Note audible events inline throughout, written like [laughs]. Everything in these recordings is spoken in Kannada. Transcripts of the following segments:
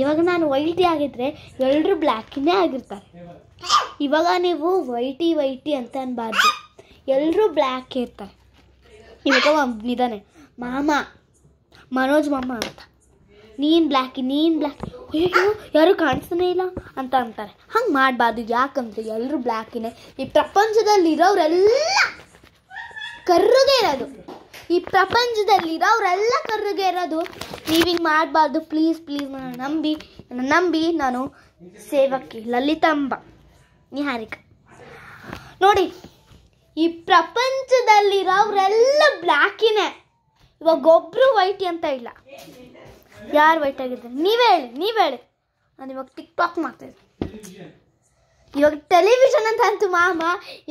ಇವಾಗ ನಾನು ವೈಟಿ ಆಗಿದ್ರೆ ಎಲ್ಲರೂ ಬ್ಲ್ಯಾಕಿನೇ ಆಗಿರ್ತಾರೆ ಇವಾಗ ನೀವು ವೈಟಿ ವೈಟಿ ಅಂತ ಅನ್ಬಾರ್ದು ಎಲ್ಲರೂ ಬ್ಲ್ಯಾಕ್ ಇರ್ತಾರೆ ಇವಾಗ ಇದ್ದಾನೆ ಮಾಮ ಮನೋಜ್ ಮಾಮ ಅಂತ ನೀನು ಬ್ಲ್ಯಾಕ್ ನೀನು ಬ್ಲ್ಯಾಕ್ ಅಯ್ಯೋ ಯಾರು ಕಾಣಿಸ್ತಾನೆ ಇಲ್ಲ ಅಂತ ಅಂತಾರೆ ಹಂಗೆ ಮಾಡಬಾರ್ದು ಯಾಕಂದ್ರೆ ಎಲ್ಲರೂ ಬ್ಲ್ಯಾಕಿನೇ ಈ ಪ್ರಪಂಚದಲ್ಲಿ ಇರೋರೆಲ್ಲ ಕರ್ರದೇ ಇರೋದು ಈ ಪ್ರಪಂಚದಲ್ಲಿ ಅವರೆಲ್ಲ ಕರ್ರಿಗೆ ಇರೋದು ನೀವಿಂಗ್ ಮಾಡಬಾರ್ದು ಪ್ಲೀಸ್ ಪ್ಲೀಸ್ ನನ್ನ ನಂಬಿ ನಂಬಿ ನಾನು ಸೇವಕಿ ಲಲಿತಾಂಬ ನಿಹಾರಿಕ ನೋಡಿ ಈ ಪ್ರಪಂಚದಲ್ಲಿರೋರೆಲ್ಲ ಬ್ಲ್ಯಾಕಿನೇ ಇವಾಗ ಒಬ್ಬರು ವೈಟ್ ಅಂತ ಇಲ್ಲ ಯಾರು ವೈಟ್ ಆಗಿದ್ದಾರೆ ನೀವೇ ಹೇಳಿ ನೀವೇ ಹೇಳಿ ನಾನು ಇವಾಗ ಟಿಕ್ ಟಾಕ್ ಮಾಡ್ತಾಯಿದ್ದೀನಿ ಇವಾಗ ಟೆಲಿವಿಷನ್ ಅಂತ ಅಂತು ಮಾಮ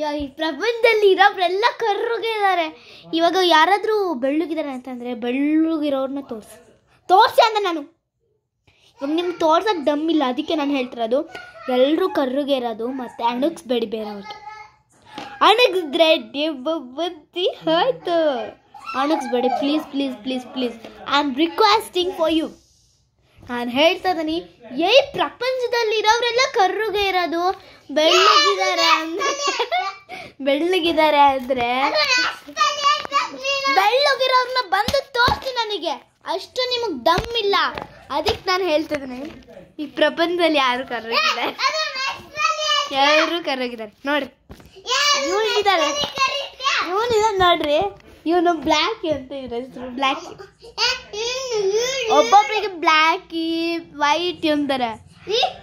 ಇವಾಗ ಈ ಪ್ರಪಂಚದಲ್ಲಿ ಇರೋರೆಲ್ಲ ಕರ್ರುಗಿದ್ದಾರೆ ಇವಾಗ ಯಾರಾದರೂ ಬೆಳ್ಳುಗಿದ್ದಾರೆ ಅಂತಂದರೆ ಬೆಳ್ಳುಗಿರೋರನ್ನ ತೋರಿಸಿ ತೋರಿಸಿ ಅಂದ ನಾನು ಇವಾಗ ನಿಮ್ಗೆ ತೋರ್ಸೋಕ್ಕೆ ದಮ್ಮಿಲ್ಲ ಅದಕ್ಕೆ ನಾನು ಹೇಳ್ತಿರೋದು ಎಲ್ಲರೂ ಕರ್ರುಗೆ ಇರೋದು ಮತ್ತು ಅಣಗಿಸ್ಬೇಡಿ ಬೇರೆಯವ್ರಿಗೆ ಅಣಗಿದ್ರೆ ಬುದ್ಧಿ ಹೋಯ್ತು ಅಣಗಿಸ್ಬೇಡಿ please please please please I am requesting for you ನಾನು ಹೇಳ್ತಾ ಇದ್ದೀನಿ ಏ ಪ್ರಪಂಚದಲ್ಲಿ ಇರೋರೆಲ್ಲ ಕರ್ರುಗೆ ಇರೋದು ಬೆಳ್ಳಗಿದ್ದಾರೆ ಅಂದ್ರೆ [laughs] ಬೆಳ್ಳಗಿದ್ದಾರೆ ಅಂದ್ರೆ ಬೆಳ್ಳಗಿರೋರನ್ನ ಬಂದು ತೋರಿಸಿ ನನಗೆ ಅಷ್ಟು ನಿಮಗೆ ದಮ್ ಇಲ್ಲ ಅದಕ್ಕೆ ನಾನು ಹೇಳ್ತಾ ಈ ಪ್ರಪಂಚದಲ್ಲಿ ಯಾರು ಕರ್ರೋಗಿದ್ದಾರೆ ಯಾರು ಕರ್ರೋಗಿದ್ದಾರೆ ನೋಡ್ರಿ ಇವನಿದ್ದಾರೆ ಇವನಿದ ನೋಡ್ರಿ ಇವನು ಬ್ಲ್ಯಾಕಿ ಅಂತ ಇವ್ರ ಹೆಸರು ಬ್ಲ್ಯಾಕಿ [laughs] ಬ್ಲಾಕ್ ಬ್ಲ್ಯಾಕಿ ವೈಟ್ ಅಂದರೆ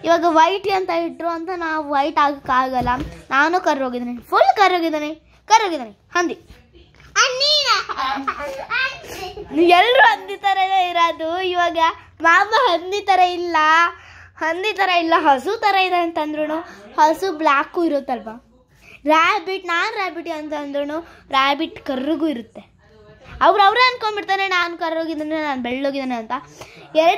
ಇವಾಗ ವೈಟ್ ಅಂತ ಇಟ್ರು ಅಂತ ನಾವು ವೈಟ್ ಆಗಕ್ಕಾಗಲ್ಲ ನಾನು ಕರೋಗಿದ್ದೀನಿ ಫುಲ್ ಕರೋಗಿದ್ದಾನೆ ಕರೋಗಿದ್ದಾನೆ ಹಂದಿ ಎಲ್ಲರೂ ಹಂದಿ ಥರ ಇರೋದು ಇವಾಗ ಮಾಮ ಹಂದಿ ಥರ ಇಲ್ಲ ಹಂದಿ ಥರ ಇಲ್ಲ ಹಸು ಥರ ಇದೆ ಅಂತಂದ್ರು ಹಸು ಬ್ಲ್ಯಾಕು ಇರುತ್ತಲ್ವಾ ರ್ಯಾಬಿಟ್ ನಾನು ರ್ಯಾಬಿಟ್ ಅಂತ ಅಂದ್ರೂ ರ್ಯಾಬಿಟ್ ಕರ್ರಿಗೂ ಇರುತ್ತೆ ಅವ್ರು ಅವರೇ ಅಂದ್ಕೊಂಡ್ಬಿಡ್ತಾನೆ ನಾನು ಕರ್ರೋಗಿದ್ದಾನೆ ನಾನು ಬೆಳ್ಳೋಗಿದ್ದಾನೆ ಅಂತ ಎರಡೇ